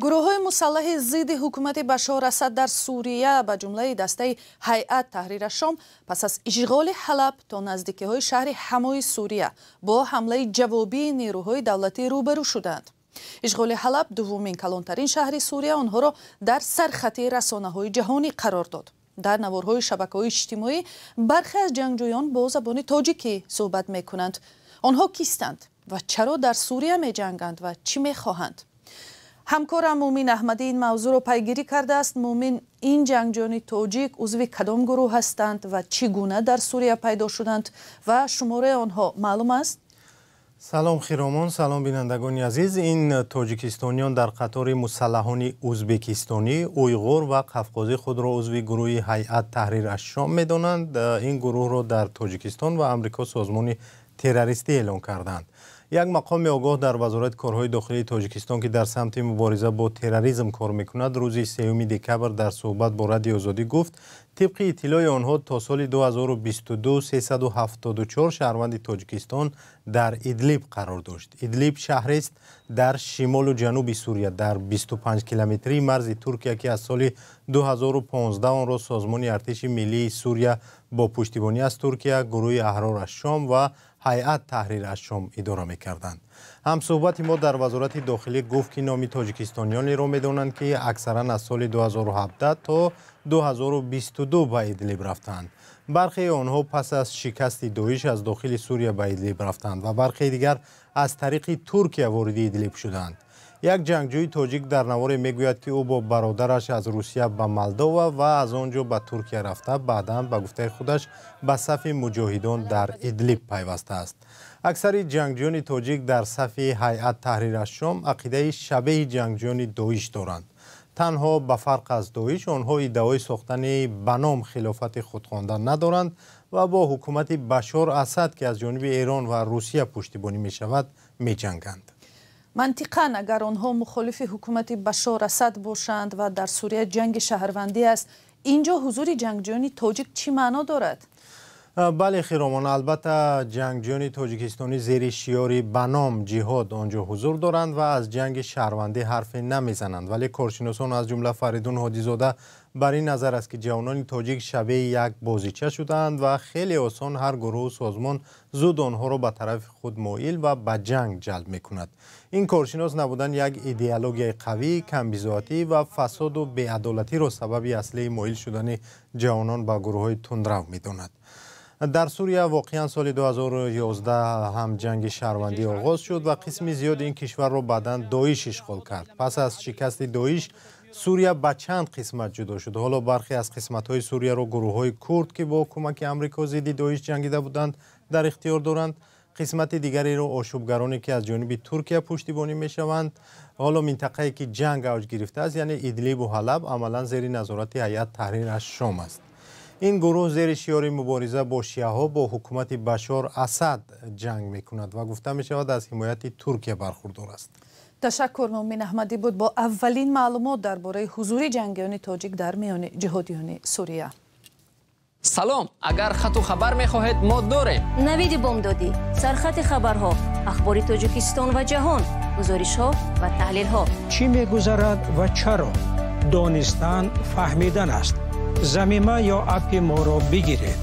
гурӯҳҳои мусаллаҳи зидди ҳукумати башор асад дар сурия ба ҷумлаи дастаи ҳайат таҳрира шом пас аз ишғоли ҳалаб то наздикиҳои шаҳри ҳамои сурия бо ҳамлаи ҷавобии нерӯҳои давлатӣ рӯбарӯ шуданд ишғоли ҳалаб дуввумин калонтарин шаҳри сурия онҳоро дар сархати расонаҳои ҷаҳонӣ қарор дод дар наворҳои шабакаҳои иҷтимоӣ бархе аз ҷангҷӯён бо забони тоҷикӣ суҳбат мекунанд онҳо кистанд ва чаро дар сурия меҷанганд ва чӣ мехоҳанд ҳамкорам мӯмин аҳмадӣ ин мавзӯъро пайгирӣ кардааст мӯмин ин ҷангҷони тоҷик узви кадом гурӯҳ ҳастанд ва чӣ гуна дар сурия пайдо шуданд ва шумораи онҳо маълум аст салом хиромон салом бинандагони азиз ин э, тоҷикистониён дар қатори мусаллаҳони ӯзбекистонӣ уйғур ва қафқози худро узви гурӯҳи ҳайат таҳрирашшом медонанд э, ин гурӯҳро дар тоҷикистон ва амрико созмони террористӣ эълон карданд یک مقام آگاه در وزارت کارهای داخلی تاجیکستان که در سمت مبارزه با تروریسم کار میکند روزی 3 دکبر در صحبت با رادیو آزادی گفت طبق اطلاع آنها تا سال 2022 374 شهروند تاجیکستان در ادلیب قرار داشت ادلیب شهری است در شمال و جنوب سوریه در 25 کیلومتری مرز ترکیه که از سال 2015 آن را سازمان ارتش ملی سوریه با پشتیبانی از ترکیه گروه احرار از شام و هیئت تحریر از شام اداره میکردند هم صحبت ما در وزارت داخلی گفت که نام تاجیکستانیانی را میدانند که اکثرا از سال 2017 تا 2022 به ایدلیب رفتند برخی آنها پس از شکست دویش از داخل سوریه به ایدلیب رفتند و برخی دیگر از طریق ترکیه وارد ایدلیب شدند як ҷангҷӯи тоҷик дар наворе мегӯяд ки ӯ бо бародараш аз русия ба молдова ва аз он ҷо ба туркия рафта баъдан ба гуфтаи худаш ба сафи муҷоҳидон дар идлиб пайвастааст аксари ҷангҷӯёни тоҷик дар сафи ҳайат таҳрирашшом ақидаи шабеҳи ҷангҷӯёни доиш доранд танҳо ба фарқ аз доиш онҳо иддаои сохтани ба ном хилофати худхонда надоранд ва бо ҳукумати башор асад ки аз ҷониби эрон ва русия пуштибонӣ мешавад меҷанганд منطقا اگر آنها مخالف حکومت بشار اسد باشند و در سوریه جنگ شهروندی است اینجا حضور جنگجویان تاجیک چی معنا دارد بله خیرامان البته جنگجویان تاجیکستانی زیر شیاری بنام جهاد آنجا حضور دارند و از جنگ شهروندی حرف نمیزنند ولی کارشناسان از جمله فریدون حادیزاده بر این نظر است که جوانان تاجیک شبیه یک بازیچه شدند و خیلی آسان هر گروه سازمان زود آنها را به طرف خود مایل و به جنگ جلب میکند. این کارشناس نبودن یک ایدئولوژی قوی، کمبیزواتی و فساد و بیعدالتی را سبب اصلی مایل شدن جوانان به گروه های تندرو میداند дар сурия воқеан соли 2011 ҳам ҷанги шаҳрвандӣ оғоз шуд ва қисми зиёди ин кишварро баъдан доиш ишғол кард пас аз шикасти доиш сурия ба чанд қисмат ҷудо шуд ҳоло бархе аз қисматҳои сурияро гурӯҳҳои курд ки бо кӯмаки амрико зидди доиш ҷангида буданд дар ихтиёр доранд қисмати дигареро ошӯбгароне ки аз ҷониби туркия пуштибонӣ мешаванд ҳоло минтақае ки ҷанг авҷ гирифтааст яъне идлибу ҳалаб амалан зери назорати ҳайат таҳрираш шом аст این گروه زیر شیار مبارزه با شیعه ها با حکومت بشار اسد جنگ می کند و گفته می شود از حمایت ترکیه برخوردار است تشکر مومین احمدی بود با اولین معلومات درباره حضوری جنگیان تاجیک در میان جهادیان سوریه سلام اگر خط و خبر می خواهید ما داریم نوید بامدادی سرخط خبرها اخبار تاجیکستان و جهان گزارش ها و تحلیل ها چی می و چرا دانستان فهمیدن است زمیمه یا اپ ما را بگیرید